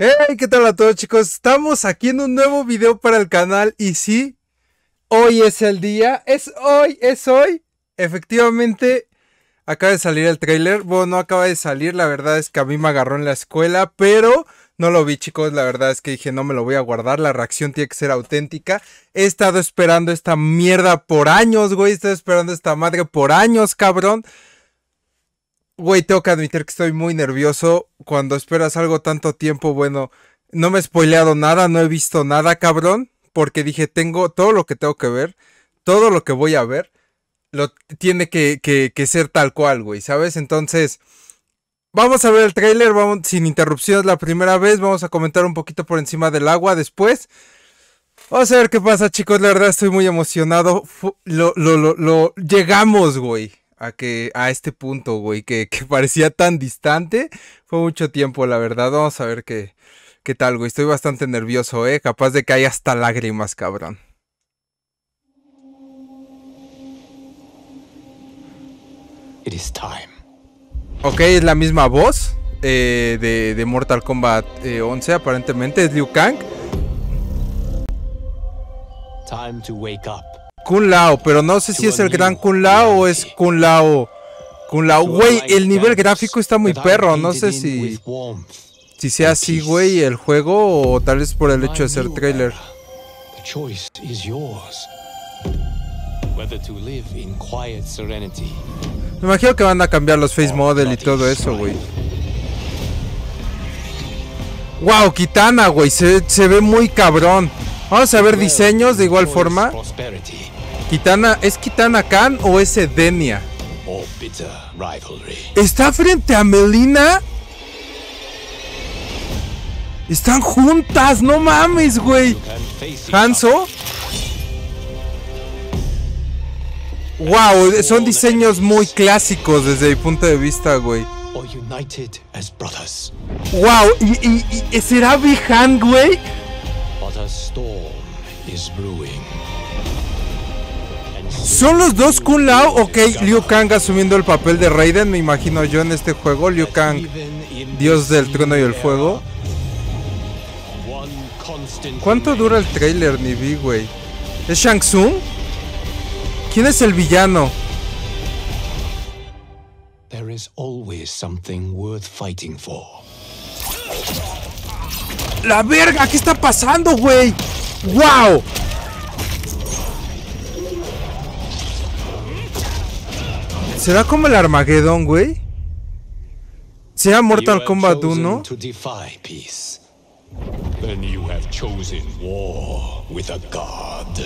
Hey, ¿qué tal a todos chicos? Estamos aquí en un nuevo video para el canal y sí, hoy es el día, es hoy, es hoy. Efectivamente, acaba de salir el trailer, bueno, no acaba de salir, la verdad es que a mí me agarró en la escuela, pero no lo vi chicos, la verdad es que dije no me lo voy a guardar, la reacción tiene que ser auténtica. He estado esperando esta mierda por años, güey, he estado esperando esta madre por años, cabrón. Güey, tengo que admitir que estoy muy nervioso cuando esperas algo tanto tiempo. Bueno, no me he spoileado nada, no he visto nada, cabrón, porque dije, tengo todo lo que tengo que ver, todo lo que voy a ver, lo tiene que, ser tal cual, güey, ¿sabes? Entonces, vamos a ver el tráiler, vamos sin interrupciones la primera vez, vamos a comentar un poquito por encima del agua después. Vamos a ver qué pasa, chicos, la verdad estoy muy emocionado. Lo, lo, lo... llegamos, güey a que a este punto, güey, que, parecía tan distante. Fue mucho tiempo, la verdad. Vamos a ver qué, qué tal, güey. Estoy bastante nervioso, eh. Capaz de que hay hasta lágrimas, cabrón. It is time. Ok, es la misma voz eh, de, Mortal Kombat 11, eh, aparentemente. Es Liu Kang. Time to wake up. Kun Lao, pero no sé si es el gran Kun Lao o es Kun Lao. Kun Lao, güey, el nivel gráfico está muy perro, no sé si si sea así, güey, el juego o tal vez por el hecho de ser trailer. Me imagino que van a cambiar los face model y todo eso, güey. Wow, Kitana, güey, se, se ve muy cabrón. Vamos a ver diseños de igual forma. ¿Kitana, ¿Es Kitana Khan o es Edenia? ¿Está frente a Melina? Están juntas, no mames, güey. Hanzo. Wow, son diseños muy clásicos desde mi punto de vista, güey. Wow, ¿y, y, y será Bihan, güey? ¿Son los dos Kun Lao? Ok, Liu Kang asumiendo el papel de Raiden, me imagino yo en este juego. Liu Kang, dios del trueno y el fuego. ¿Cuánto dura el trailer? Ni güey. ¿Es Shang Tsung? ¿Quién es el villano? ¡La verga! ¿Qué está pasando, güey? ¡Wow! ¿Será como el Armageddon, güey? ¿Será Mortal Kombat 1? Then you have chosen war with a god.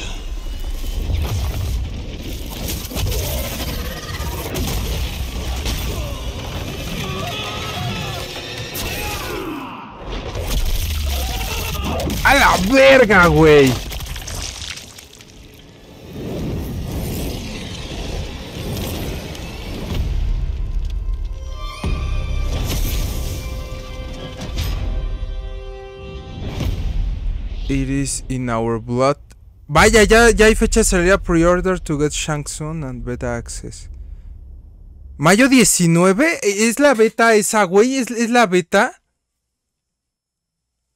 ¡A la verga, güey! It is in our blood. Vaya, ya, ya hay fecha de salida pre-order to get Shang Tsung and beta access. Mayo 19 es la beta esa, güey, ¿Es, la beta.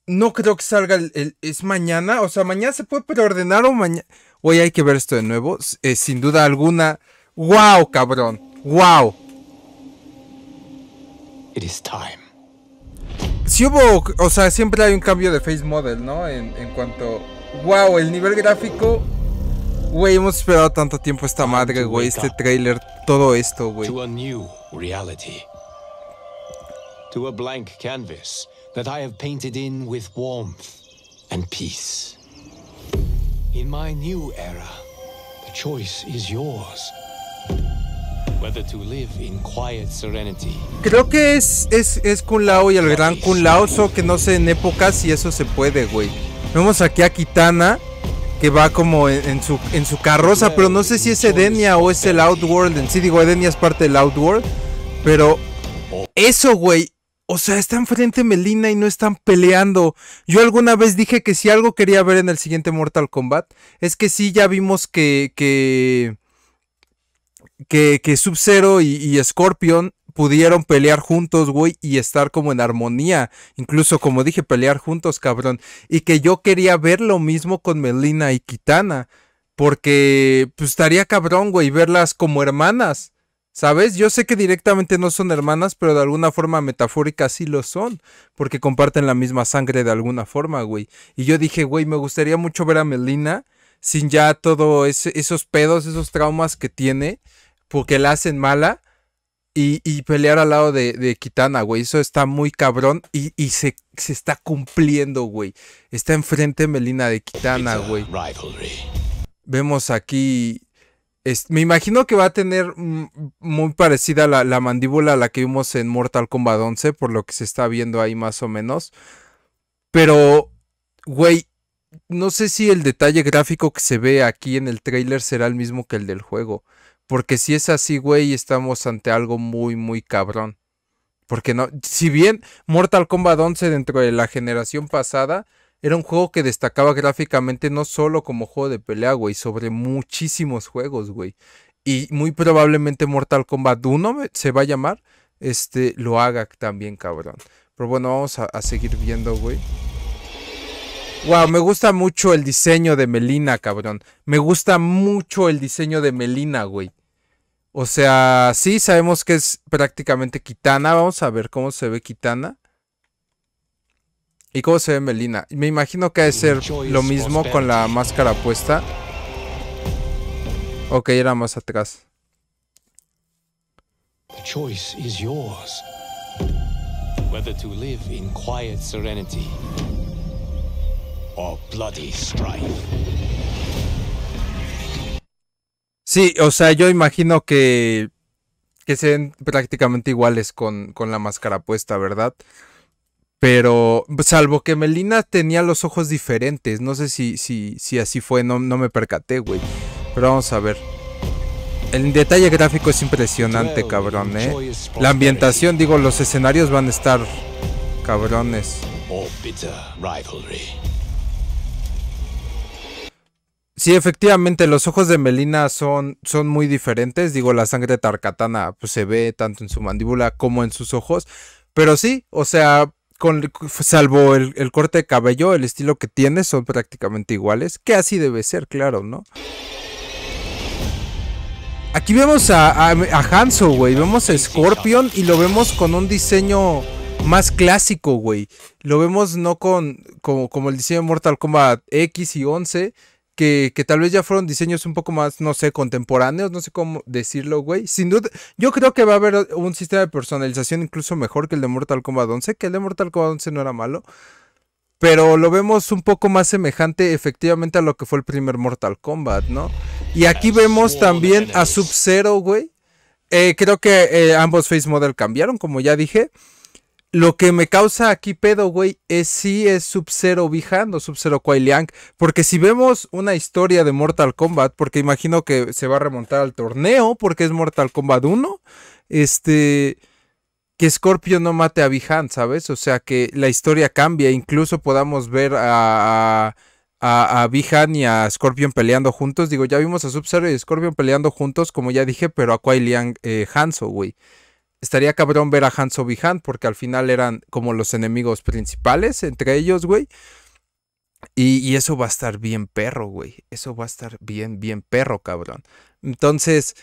No creo que salga el, es mañana, o sea, mañana se puede preordenar o mañana. Güey, hay que ver esto de nuevo, eh, sin duda alguna. Wow, cabrón. Wow. It is time. Si sí hubo, o sea, siempre hay un cambio de face model, ¿no? En, en cuanto, wow, el nivel gráfico. Güey, hemos esperado tanto tiempo esta madre, güey, este trailer, todo esto, güey. To a new reality. To a blank canvas that I have painted in with warmth and peace. In my new era, the choice is yours. Creo que es, es, es Kun Lao y el gran Kun Lao, Solo que no sé en épocas si eso se puede, güey. Vemos aquí a Kitana que va como en, su, en su carroza, pero no sé si es Edenia o es el Outworld en sí. Digo, Edenia es parte del Outworld, pero eso, güey. O sea, están frente a Melina y no están peleando. Yo alguna vez dije que si algo quería ver en el siguiente Mortal Kombat, es que sí, ya vimos que que, Sub-Zero y, Scorpion pudieron pelear juntos, güey, y estar como en armonía. Incluso, como dije, pelear juntos, cabrón. Y que yo quería ver lo mismo con Melina y Kitana. Porque, pues, estaría cabrón, güey, verlas como hermanas. ¿Sabes? Yo sé que directamente no son hermanas, pero de alguna forma metafórica sí lo son, porque comparten la misma sangre de alguna forma, güey. Y yo dije, güey, me gustaría mucho ver a Melina sin ya todos esos pedos, esos traumas que tiene, porque la hacen mala y, pelear al lado de, Kitana, güey. Eso está muy cabrón y, se, está cumpliendo, güey. Está enfrente Melina de Kitana, güey. Vemos aquí me imagino que va a tener mm, muy parecida la, la, mandíbula a la que vimos en Mortal Kombat 11, por lo que se está viendo ahí más o menos. Pero, güey, no sé si el detalle gráfico que se ve aquí en el tráiler será el mismo que el del juego. Porque si es así, güey, estamos ante algo muy, muy cabrón. Porque no, si bien Mortal Kombat 11 dentro de la generación pasada era un juego que destacaba gráficamente no solo como juego de pelea, güey, sobre muchísimos juegos, güey. Y muy probablemente Mortal Kombat 1 se va a llamar, este, lo haga también, cabrón. Pero bueno, vamos a seguir viendo, güey. Wow, me gusta mucho el diseño de Melina, cabrón. Me gusta mucho el diseño de Melina, güey. O sea, sí, sabemos que es prácticamente Kitana. Vamos a ver cómo se ve Kitana. ¿Y cómo se ve Melina? Me imagino que ha de ser lo mismo con la máscara puesta. Ok, era más atrás. The choice is yours. Whether to live in quiet Sí, o sea, yo imagino que, que sean prácticamente iguales con, con la máscara puesta, ¿verdad? Pero, salvo que Melina tenía los ojos diferentes. No sé si, si así fue, no, no me percaté, güey. Pero vamos a ver. El detalle gráfico es impresionante, cabrón, eh. La ambientación, digo, los escenarios van a estar cabrones. Sí, efectivamente, los ojos de Melina son, son muy diferentes. Digo, la sangre de Tarkatana pues, se ve tanto en su mandíbula como en sus ojos. Pero sí, o sea, con, salvo el, corte de cabello, el estilo que tiene son prácticamente iguales. Que así debe ser, claro, ¿no? Aquí vemos a, a, güey. Vemos a Scorpion y lo vemos con un diseño más clásico, güey. Lo vemos no con como, el diseño de Mortal Kombat X y 11, que, tal vez ya fueron diseños un poco más, no sé, contemporáneos, no sé cómo decirlo, güey. Sin duda, yo creo que va a haber un sistema de personalización incluso mejor que el de Mortal Kombat 11, que el de Mortal Kombat 11 no era malo, pero lo vemos un poco más semejante efectivamente a lo que fue el primer Mortal Kombat, ¿no? Y aquí vemos también a Sub-Zero, güey. Eh, creo que eh, ambos face model cambiaron, como ya dije. Lo que me causa aquí pedo, güey, es si es Sub-Zero Bihan o Sub-Zero Kuai Liang. Porque si vemos una historia de Mortal Kombat, porque imagino que se va a remontar al torneo, porque es Mortal Kombat 1, este que Scorpion no mate a Vihan, ¿sabes? O sea, que la historia cambia, incluso podamos ver a, a, a y a Scorpion peleando juntos. Digo, ya vimos a Sub-Zero y Scorpion peleando juntos, como ya dije, pero a Kuai Liang eh, Hanzo, güey estaría cabrón ver a Hanzo Bihan porque al final eran como los enemigos principales entre ellos, güey. Y, eso va a estar bien perro, güey. Eso va a estar bien, bien perro, cabrón. Entonces,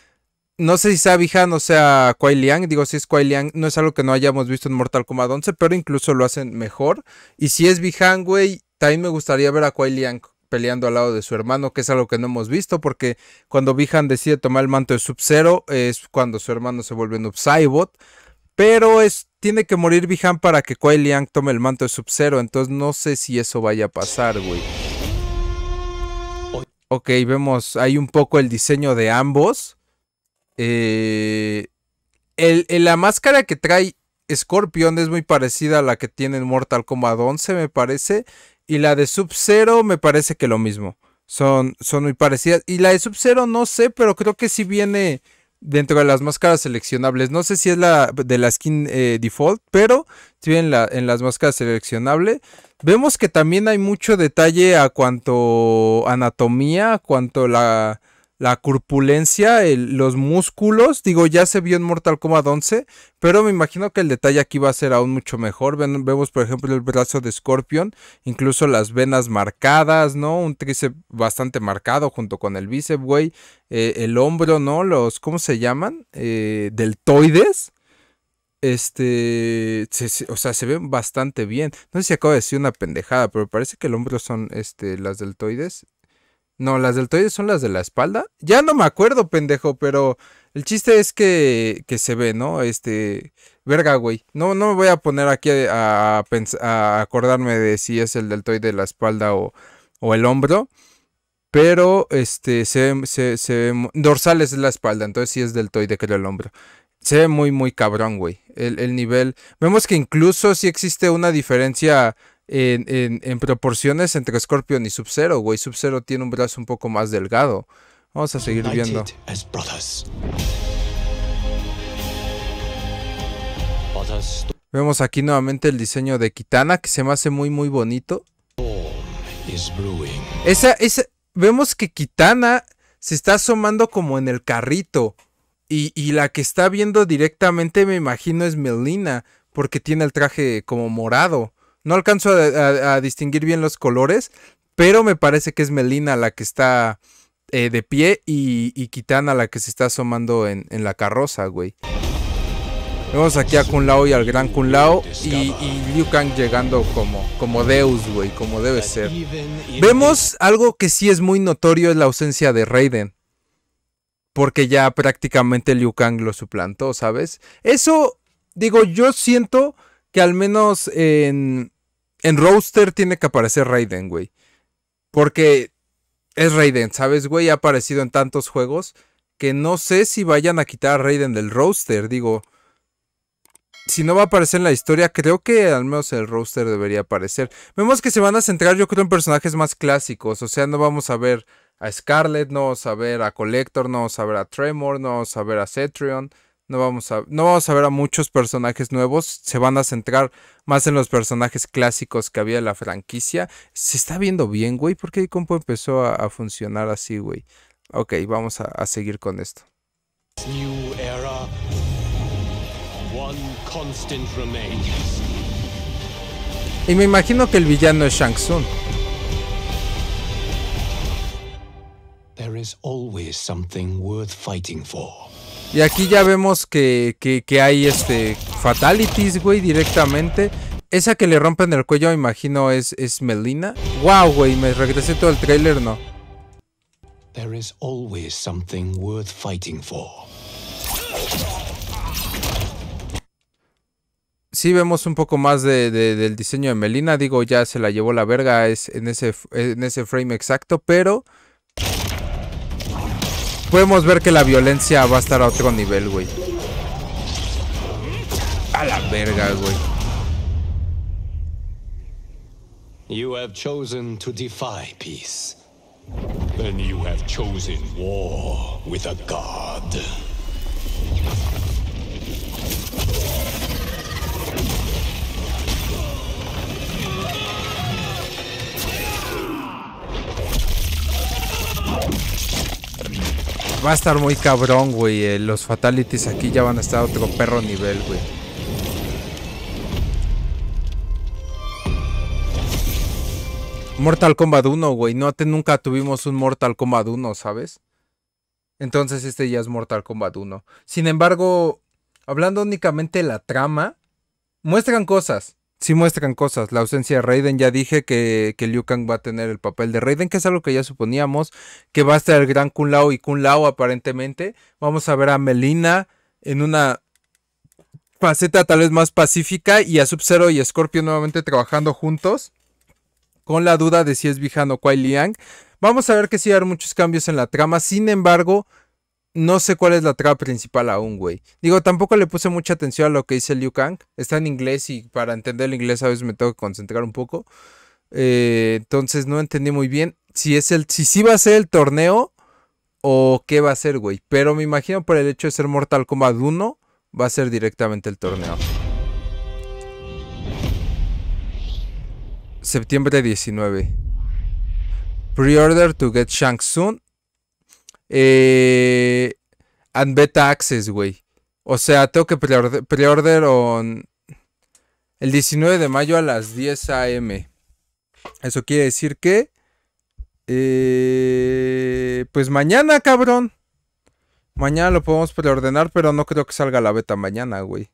no sé si sea Bihan o sea Kwai Liang. Digo, si es Kwai Liang, no es algo que no hayamos visto en Mortal Kombat 11, pero incluso lo hacen mejor. Y si es Bihan, güey, también me gustaría ver a Kwai Liang peleando al lado de su hermano, que es algo que no hemos visto, porque cuando Bihan decide tomar el manto de Sub-Zero es cuando su hermano se vuelve Noob Saibot, pero es, tiene que morir Bihan para que Kuai Liang tome el manto de Sub-Zero, entonces no sé si eso vaya a pasar, güey. Ok, vemos ahí un poco el diseño de ambos. Eh, la máscara que trae Scorpion es muy parecida a la que tiene en Mortal Kombat 11, me parece. Y la de Sub-Zero me parece que lo mismo. Son, son muy parecidas. Y la de Sub-Zero no sé, pero creo que sí viene dentro de las máscaras seleccionables. No sé si es la de la skin eh, default, pero sí viene en las máscaras seleccionables. Vemos que también hay mucho detalle a cuanto anatomía, a cuanto la la corpulencia, los músculos. Digo, ya se vio en Mortal Kombat 11, pero me imagino que el detalle aquí va a ser aún mucho mejor. vemos, por ejemplo, el brazo de Scorpion, incluso las venas marcadas, ¿no? Un tríceps bastante marcado junto con el bíceps, güey. Eh, el hombro, ¿no? Los, ¿cómo se llaman? Eh, deltoides. Este, o sea, se ven bastante bien. No sé si acabo de decir una pendejada, pero parece que el hombro son este, las deltoides no, las deltoides son las de la espalda. Ya no me acuerdo, pendejo, pero el chiste es que, se ve, ¿no? Este, verga, güey. No, no me voy a poner aquí a, acordarme de si es el deltoide de la espalda o, o el hombro. Pero, este, se, se, se dorsal es la espalda, entonces sí es deltoide, creo, el hombro se ve muy, muy cabrón, güey. El, nivel. Vemos que incluso si existe una diferencia en, proporciones entre Scorpion y Sub-Zero, güey. Sub-Zero tiene un brazo un poco más delgado. Vamos a seguir viendo. Vemos aquí nuevamente el diseño de Kitana, que se me hace muy, muy bonito. Esa, vemos que Kitana se está asomando como en el carrito. Y, y, la que está viendo directamente, me imagino, es Melina, porque tiene el traje como morado. No alcanzo a, distinguir bien los colores, pero me parece que es Melina la que está eh, de pie y, Kitana la que se está asomando en, la carroza, güey. Vemos aquí a Kun Lao y al gran Kun Lao y, Liu Kang llegando como, como Deus, güey, como debe ser. Vemos algo que sí es muy notorio, es la ausencia de Raiden. Porque ya prácticamente Liu Kang lo suplantó, ¿sabes? Eso, digo, yo siento que al menos en, en roster tiene que aparecer Raiden, güey. Porque es Raiden, ¿sabes, güey? Ha aparecido en tantos juegos que no sé si vayan a quitar a Raiden del roster. Digo, si no va a aparecer en la historia, creo que al menos el roster debería aparecer. Vemos que se van a centrar, yo creo, en personajes más clásicos. O sea, no vamos a ver a Scarlet, no vamos a ver a Collector, no vamos a ver a Tremor, no vamos a ver a Cetrion. No vamos, a, no vamos a ver a muchos personajes nuevos, se van a centrar más en los personajes clásicos que había en la franquicia. Se está viendo bien, güey, porque el compo empezó a, funcionar así, güey. Ok, vamos a, seguir con esto. Y me imagino que el villano es Shang Tsung. There is always something worth fighting for. Y aquí ya vemos que, hay este fatalities, güey, directamente. Esa que le rompen el cuello, imagino, es, es Melina. Wow, güey, me regresé todo el trailer, no. Sí vemos un poco más del diseño de Melina, digo, ya se la llevó la verga es en, ese, en ese frame exacto, pero podemos ver que la violencia va a estar a otro nivel, güey. A la verga, güey. You have chosen to defy peace. Then you have chosen war with a god. va a estar muy cabrón, güey. Eh, los fatalities aquí ya van a estar otro perro nivel, güey. Mortal Kombat 1, güey. No nunca tuvimos un Mortal Kombat 1, ¿sabes? Entonces este ya es Mortal Kombat 1. Sin embargo, hablando únicamente de la trama, muestran cosas sí muestran cosas. La ausencia de Raiden, ya dije que, que, Liu Kang va a tener el papel de Raiden, que es algo que ya suponíamos, que va a estar el gran Kun Lao y Kun Lao aparentemente. Vamos a ver a Melina en una faceta tal vez más pacífica y a Sub-Zero y Scorpio nuevamente trabajando juntos. Con la duda de si es Vijan o Kuai Liang. Vamos a ver que sí hay muchos cambios en la trama. Sin embargo, no sé cuál es la traba principal aún, güey. Digo, tampoco le puse mucha atención a lo que dice Liu Kang. Está en inglés y para entender el inglés a veces me tengo que concentrar un poco. Eh, entonces no entendí muy bien si es el, si sí va a ser el torneo o qué va a ser, güey. Pero me imagino por el hecho de ser Mortal Kombat 1, va a ser directamente el torneo. Septiembre 19. Pre-order to get Shang Tsung eh, and Beta Access, güey. O sea, tengo que preorder, el 19 de mayo a las 10 a.m. Eso quiere decir que... Eh, pues mañana, cabrón. Mañana lo podemos preordenar, pero no creo que salga la beta mañana, güey.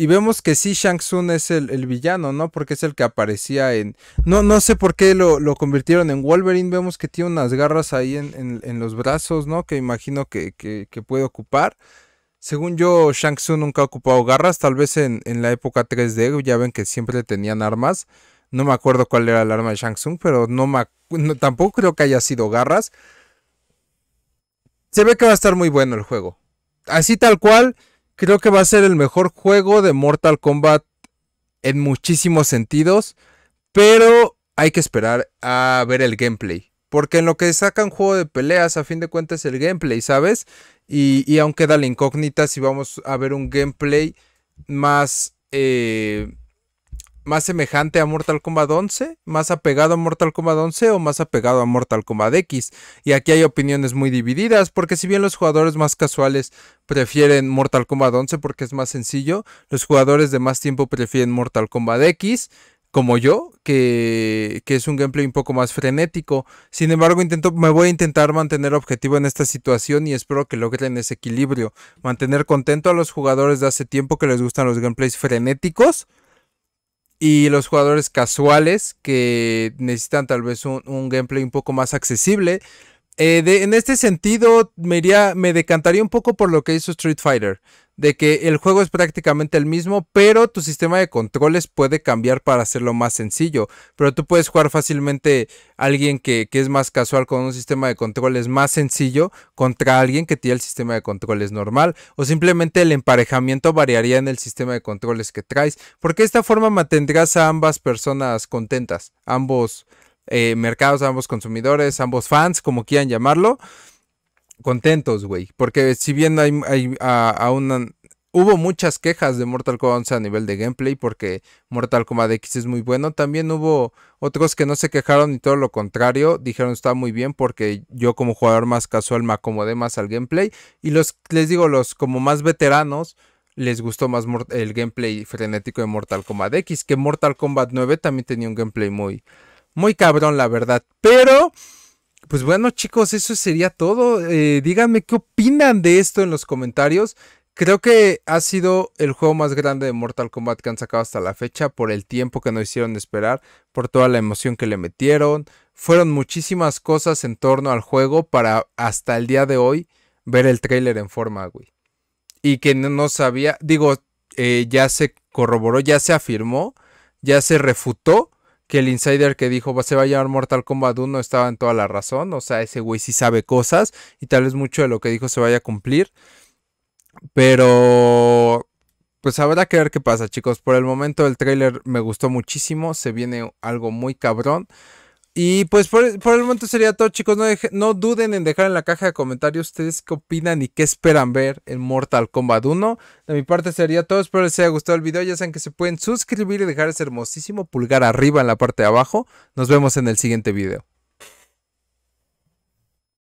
Y vemos que sí, Shang Tsung es el, villano, ¿no? Porque es el que aparecía en... No, no sé por qué lo, convirtieron en Wolverine. Vemos que tiene unas garras ahí en, en, los brazos, ¿no? Que imagino que, puede ocupar. Según yo, Shang Tsung nunca ha ocupado garras. Tal vez en, la época 3D, ya ven que siempre tenían armas. No me acuerdo cuál era el arma de Shang Tsung, pero tampoco creo que haya sido garras. Se ve que va a estar muy bueno el juego. Así tal cual Creo que va a ser el mejor juego de Mortal Kombat en muchísimos sentidos, pero hay que esperar a ver el gameplay. Porque en lo que sacan juego de peleas, a fin de cuentas, es el gameplay, ¿sabes? Y, aún queda la incógnita si vamos a ver un gameplay más eh, más semejante a Mortal Kombat 11, más apegado a Mortal Kombat 11 o más apegado a Mortal Kombat X. Y aquí hay opiniones muy divididas, porque si bien los jugadores más casuales prefieren Mortal Kombat 11 porque es más sencillo, los jugadores de más tiempo prefieren Mortal Kombat X, como yo, que, que, es un gameplay un poco más frenético. Sin embargo, intento, me voy a intentar mantener objetivo en esta situación y espero que logren ese equilibrio. Mantener contento a los jugadores de hace tiempo que les gustan los gameplays frenéticos y los jugadores casuales que necesitan tal vez un, gameplay un poco más accesible eh, en este sentido, me, decantaría un poco por lo que hizo Street Fighter, de que el juego es prácticamente el mismo, pero tu sistema de controles puede cambiar para hacerlo más sencillo. Pero tú puedes jugar fácilmente alguien que, que es más casual con un sistema de controles más sencillo contra alguien que tiene el sistema de controles normal, o simplemente el emparejamiento variaría en el sistema de controles que traes, porque de esta forma mantendrás a ambas personas contentas, ambos eh, mercados, ambos consumidores, ambos fans, como quieran llamarlo, contentos, güey. Porque si bien hay, hay Hubo muchas quejas de Mortal Kombat 11 a nivel de gameplay porque Mortal Kombat X es muy bueno. También hubo otros que no se quejaron y todo lo contrario. Dijeron está muy bien porque yo como jugador más casual me acomodé más al gameplay. Y los, les digo, los como más veteranos les gustó más el gameplay frenético de Mortal Kombat X. Que Mortal Kombat 9 también tenía un gameplay muy, muy cabrón, la verdad. Pero, pues bueno, chicos, eso sería todo. Eh, díganme qué opinan de esto en los comentarios. Creo que ha sido el juego más grande de Mortal Kombat que han sacado hasta la fecha por el tiempo que nos hicieron esperar, por toda la emoción que le metieron. Fueron muchísimas cosas en torno al juego para hasta el día de hoy ver el tráiler en forma, güey. Y que no sabía, digo, eh, ya se corroboró, ya se afirmó, ya se refutó que el insider que dijo se va a llevar Mortal Kombat 1 estaba en toda la razón. O sea, ese güey sí sabe cosas y tal vez mucho de lo que dijo se vaya a cumplir. Pero pues habrá que ver qué pasa, chicos. Por el momento el tráiler me gustó muchísimo. Se viene algo muy cabrón. Y pues por, el momento sería todo, chicos. No, no, duden en dejar en la caja de comentarios ustedes qué opinan y qué esperan ver en Mortal Kombat 1. De mi parte sería todo. Espero les haya gustado el video. Ya saben que se pueden suscribir y dejar ese hermosísimo pulgar arriba en la parte de abajo. Nos vemos en el siguiente video.